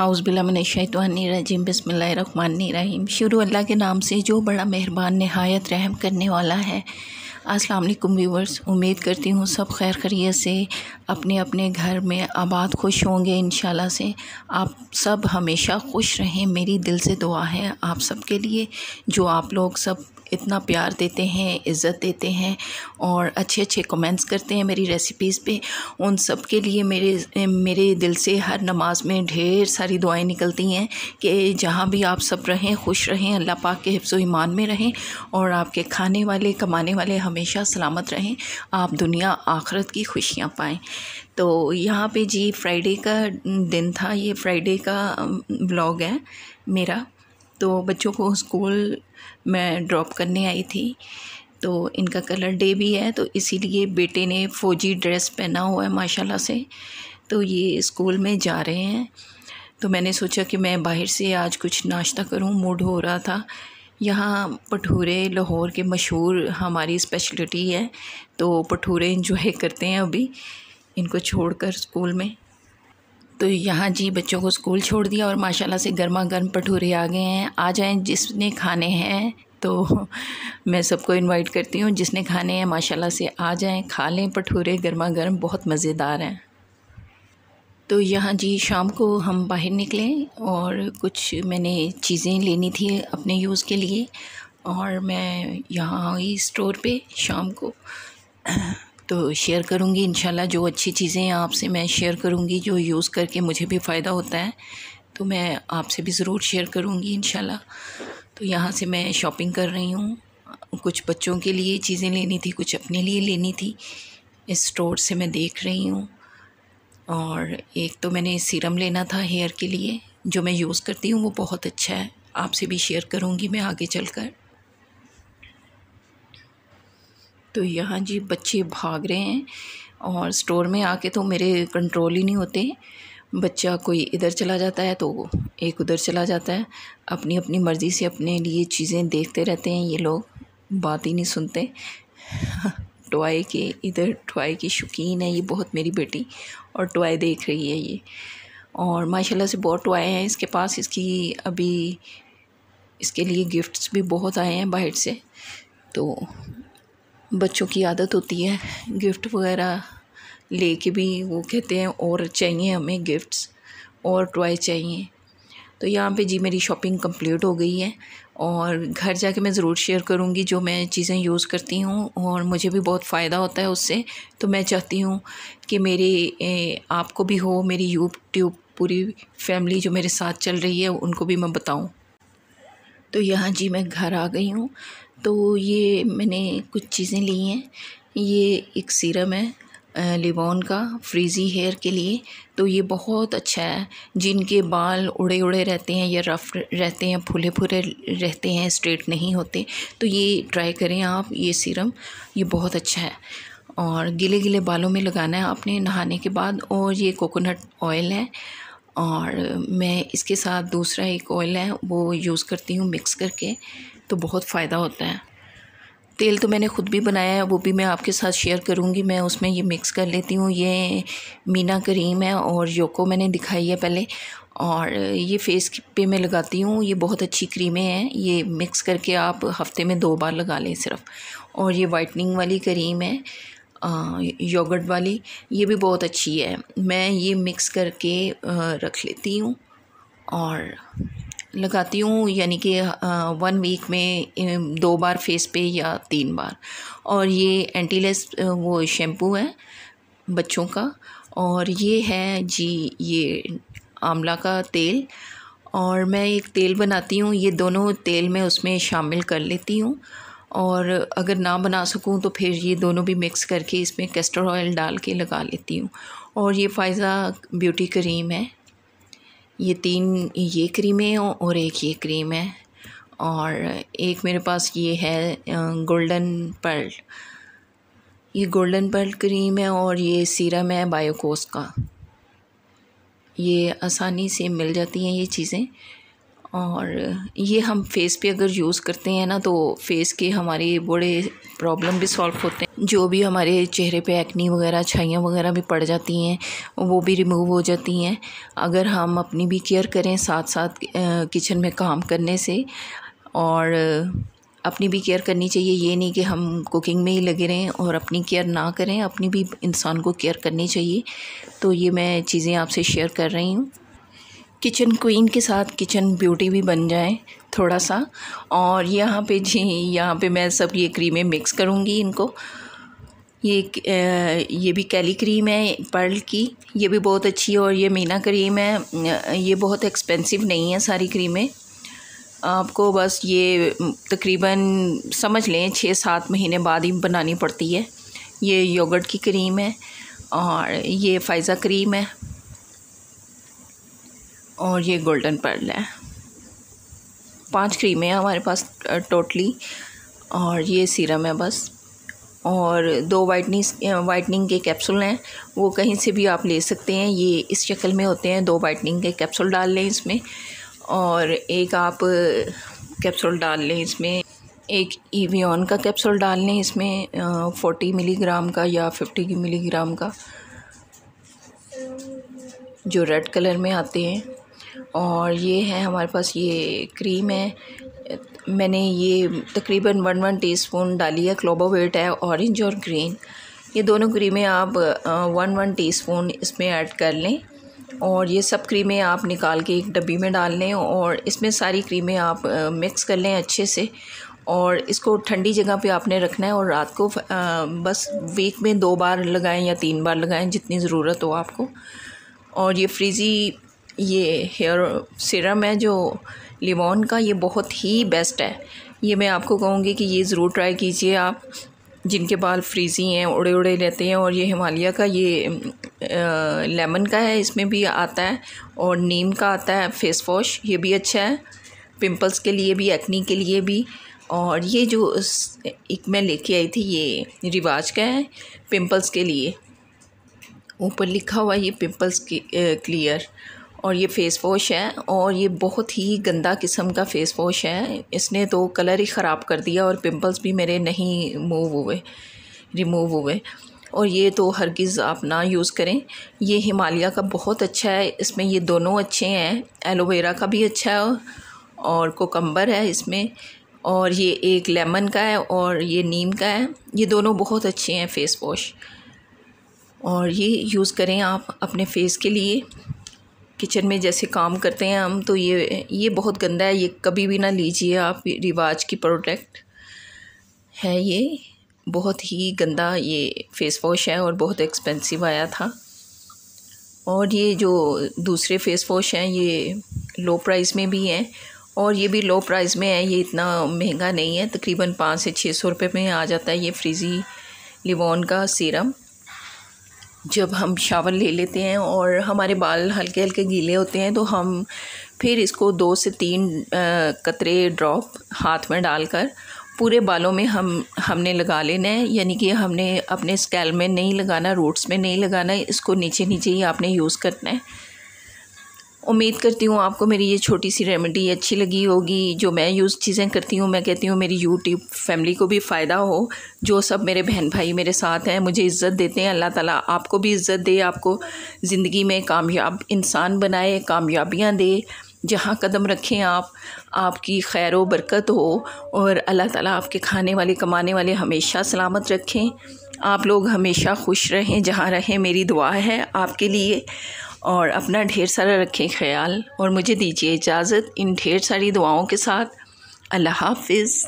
आउज़बिल्लाशैतवानरजीम बसमीम शुरू अल्लाह के नाम से जो बड़ा मेहरबान नहायत रहम करने वाला है अस्सलाम वालेकुम व्यूवर्स उम्मीद करती हूँ सब खैर खरीत से अपने अपने घर में आबाद खुश होंगे इन से आप सब हमेशा खुश रहें मेरी दिल से दुआ है आप सब के लिए जो आप लोग सब इतना प्यार देते हैं इज़्ज़त देते हैं और अच्छे अच्छे कमेंट्स करते हैं मेरी रेसिपीज़ पे उन सब के लिए मेरे मेरे दिल से हर नमाज में ढेर सारी दुआएं निकलती हैं कि जहाँ भी आप सब रहें खुश रहें अल्लाह पाक के हिफ्स ईमान में रहें और आपके खाने वाले कमाने वाले हमेशा सलामत रहें आप दुनिया आखरत की खुशियाँ पाएँ तो यहाँ पे जी फ्राइडे का दिन था ये फ्राइडे का ब्लॉग है मेरा तो बच्चों को स्कूल में ड्रॉप करने आई थी तो इनका कलर डे भी है तो इसीलिए बेटे ने फ़ौजी ड्रेस पहना हुआ है माशाल्लाह से तो ये स्कूल में जा रहे हैं तो मैंने सोचा कि मैं बाहर से आज कुछ नाश्ता करूं मूड हो रहा था यहाँ भटूरे लाहौर के मशहूर हमारी स्पेशलिटी है तो भटूरे इंजॉय करते हैं अभी इनको छोड़कर स्कूल में तो यहाँ जी बच्चों को स्कूल छोड़ दिया और माशाल्लाह से गर्मा गर्म भटूरे आ गए हैं आ जाएं जिसने खाने हैं तो मैं सबको इनवाइट करती हूँ जिसने खाने हैं माशाल्लाह से आ जाएं खा लें भटूरे गर्मा गर्म बहुत मज़ेदार हैं तो यहाँ जी शाम को हम बाहर निकले और कुछ मैंने चीज़ें लेनी थी अपने यूज़ के लिए और मैं यहाँ आई स्टोर पे शाम को तो शेयर करूँगी इन जो अच्छी चीज़ें आपसे मैं शेयर करूँगी जो यूज़ करके मुझे भी फ़ायदा होता है तो मैं आपसे भी ज़रूर शेयर करूँगी इन तो यहाँ से मैं शॉपिंग कर रही हूँ कुछ बच्चों के लिए चीज़ें लेनी थी कुछ अपने लिए लेनी थी इस स्टोर से मैं देख रही हूँ और एक तो मैंने सीरम लेना था हेयर के लिए जो मैं यूज़ करती हूँ वो बहुत अच्छा है आपसे भी शेयर करूँगी मैं आगे चलकर तो यहाँ जी बच्चे भाग रहे हैं और स्टोर में आके तो मेरे कंट्रोल ही नहीं होते बच्चा कोई इधर चला जाता है तो एक उधर चला जाता है अपनी अपनी मर्ज़ी से अपने लिए चीज़ें देखते रहते हैं ये लोग बात ही नहीं सुनते टॉय के इधर टॉय की शौकीन है ये बहुत मेरी बेटी और टॉय देख रही है ये और माशाल्लाह से बहुत टॉय हैं इसके पास इसकी अभी इसके लिए गिफ्ट्स भी बहुत आए हैं बाहर से तो बच्चों की आदत होती है गिफ्ट वगैरह ले भी वो कहते हैं और चाहिए हमें गिफ्ट्स और टॉय चाहिए तो यहाँ पे जी मेरी शॉपिंग कंप्लीट हो गई है और घर जाके मैं ज़रूर शेयर करूँगी जो मैं चीज़ें यूज़ करती हूँ और मुझे भी बहुत फ़ायदा होता है उससे तो मैं चाहती हूँ कि मेरे आपको भी हो मेरी यूट्यूब पूरी फैमिली जो मेरे साथ चल रही है उनको भी मैं बताऊँ तो यहाँ जी मैं घर आ गई हूँ तो ये मैंने कुछ चीज़ें ली हैं ये एक सीरम है लिबॉन का फ्रीज़ी हेयर के लिए तो ये बहुत अच्छा है जिनके बाल उड़े उड़े रहते हैं या रफ रहते हैं फूले फूले रहते हैं स्ट्रेट नहीं होते तो ये ट्राई करें आप ये सीरम ये बहुत अच्छा है और गिले गिले बालों में लगाना है आपने नहाने के बाद और ये कोकोनट ऑयल है और मैं इसके साथ दूसरा एक ऑयल है वो यूज़ करती हूँ मिक्स करके तो बहुत फ़ायदा होता है तेल तो मैंने ख़ुद भी बनाया है वो भी मैं आपके साथ शेयर करूँगी मैं उसमें ये मिक्स कर लेती हूँ ये मीना करीम है और योको मैंने दिखाई है पहले और ये फेस पे मैं लगाती हूँ ये बहुत अच्छी क्रीमें हैं ये मिक्स करके आप हफ्ते में दो बार लगा लें सिर्फ और ये वाइटनिंग वाली करीम है योगर्ट वाली ये भी बहुत अच्छी है मैं ये मिक्स करके रख लेती हूँ और लगाती हूँ यानी कि वन वीक में दो बार फेस पे या तीन बार और ये एंटीलेस वो शैम्पू है बच्चों का और ये है जी ये आंवला का तेल और मैं एक तेल बनाती हूँ ये दोनों तेल मैं उसमें शामिल कर लेती हूँ और अगर ना बना सकूँ तो फिर ये दोनों भी मिक्स करके इसमें कैस्टर ऑयल डाल के लगा लेती हूँ और ये फ़ायज़ा ब्यूटी क्रीम है ये तीन ये क्रीमें और एक ये क्रीम है और एक मेरे पास ये है गोल्डन पर्ल ये गोल्डन पर्ल क्रीम है और ये सीरम है बायोकोस का ये आसानी से मिल जाती हैं ये चीज़ें और ये हम फेस पे अगर यूज़ करते हैं ना तो फेस के हमारे बड़े प्रॉब्लम भी सॉल्व होते हैं जो भी हमारे चेहरे पे एक्नी वगैरह छाइयाँ वगैरह भी पड़ जाती हैं वो भी रिमूव हो जाती हैं अगर हम अपनी भी केयर करें साथ साथ किचन में काम करने से और अपनी भी केयर करनी चाहिए ये नहीं कि हम कुकिंग में ही लगे रहें और अपनी केयर ना करें अपनी भी इंसान को केयर करनी चाहिए तो ये मैं चीज़ें आपसे शेयर कर रही हूँ किचन क्वीन के साथ किचन ब्यूटी भी बन जाए थोड़ा सा और यहाँ पे जी यहाँ पे मैं सब ये क्रीमें मिक्स करूँगी इनको ये ये भी कैली क्रीम है पर्ल की ये भी बहुत अच्छी है और ये मीना क्रीम है ये बहुत एक्सपेंसिव नहीं है सारी क्रीमें आपको बस ये तकरीबन समझ लें छः सात महीने बाद ही बनानी पड़ती है ये योगर्ट की क्रीम है और ये फ़ाइज़ा क्रीम है और ये गोल्डन पर्ल है पांच क्रीमें हैं हमारे पास टोटली और ये सीरम है बस और दो वाइटनिंग वाइटनिंग के कैप्सूल हैं वो कहीं से भी आप ले सकते हैं ये इस शक्ल में होते हैं दो वाइटनिंग के कैप्सूल डाल लें इसमें और एक आप कैप्सूल डाल लें इसमें एक ईवीऑन का कैप्सूल डाल लें इसमें फोर्टी मिलीग्राम का या फिफ्टी मिलीग्राम का जो रेड कलर में आते हैं और ये है हमारे पास ये क्रीम है मैंने ये तकरीबन वन वन टीस्पून डाली है क्लोबोवेट है ऑरेंज और ग्रीन ये दोनों क्रीमें आप वन वन टीस्पून इसमें ऐड कर लें और ये सब क्रीमें आप निकाल के एक डब्बी में डाल लें और इसमें सारी क्रीमें आप मिक्स कर लें अच्छे से और इसको ठंडी जगह पे आपने रखना है और रात को बस वीक में दो बार लगाएं या तीन बार लगाएं जितनी ज़रूरत हो आपको और ये फ्रीज़ी ये हेयर सिरम है जो लिमोन का ये बहुत ही बेस्ट है ये मैं आपको कहूँगी कि ये ज़रूर ट्राई कीजिए आप जिनके बाल फ्रीजी हैं उड़े उड़े रहते हैं और ये हिमालय का ये आ, लेमन का है इसमें भी आता है और नीम का आता है फेस वॉश ये भी अच्छा है पिंपल्स के लिए भी एक्नी के लिए भी और ये जो एक मैं लेके आई थी ये रिवाज का है पिंपल्स के लिए ऊपर लिखा हुआ ये पिंपल्स क्लियर और ये फ़ेस वॉश है और ये बहुत ही गंदा किस्म का फ़ेस वॉश है इसने तो कलर ही ख़राब कर दिया और पिंपल्स भी मेरे नहीं मूव हुए रिमूव हुए और ये तो हरगिज़ आप ना यूज़ करें ये हिमालय का बहुत अच्छा है इसमें ये दोनों अच्छे हैं एलोवेरा का भी अच्छा है और कोकम्बर है इसमें और ये एक लेमन का है और ये नीम का है ये दोनों बहुत अच्छे हैं फ़ेस वॉश और ये यूज़ करें आप अपने फेस के लिए किचन में जैसे काम करते हैं हम तो ये ये बहुत गंदा है ये कभी भी ना लीजिए आप रिवाज की प्रोडक्ट है ये बहुत ही गंदा ये फेस वॉश है और बहुत एक्सपेंसिव आया था और ये जो दूसरे फेस वॉश हैं ये लो प्राइस में भी हैं और ये भी लो प्राइस में है ये इतना महंगा नहीं है तकरीबन पाँच से छः सौ रुपये में आ जाता है ये फ्रीजी लिवॉन का सीरम जब हम शावर ले लेते हैं और हमारे बाल हल्के हल्के गीले होते हैं तो हम फिर इसको दो से तीन कतरे ड्रॉप हाथ में डालकर पूरे बालों में हम हमने लगा लेना है यानी कि हमने अपने स्कैल में नहीं लगाना रूट्स में नहीं लगाना इसको नीचे नीचे ही आपने यूज़ करना है उम्मीद करती हूँ आपको मेरी ये छोटी सी रेमेडी अच्छी लगी होगी जो मैं यूज़ चीज़ें करती हूँ मैं कहती हूँ मेरी यूट्यूब फैमिली को भी फ़ायदा हो जो सब मेरे बहन भाई मेरे साथ हैं मुझे इज़्ज़त देते हैं अल्लाह ताला आपको भी इज़्ज़त दे आपको ज़िंदगी में कामयाब इंसान बनाए कामयाबियाँ दे जहाँ कदम रखें आप आपकी खैर व बरकत हो और अल्लाह ताला आपके खाने वाले कमाने वाले हमेशा सलामत रखें आप लोग हमेशा खुश रहें जहाँ रहें मेरी दुआ है आपके लिए और अपना ढेर सारा रखें ख्याल और मुझे दीजिए इजाज़त इन ढेर सारी दुआओं के साथ अल्लाह हाफिज़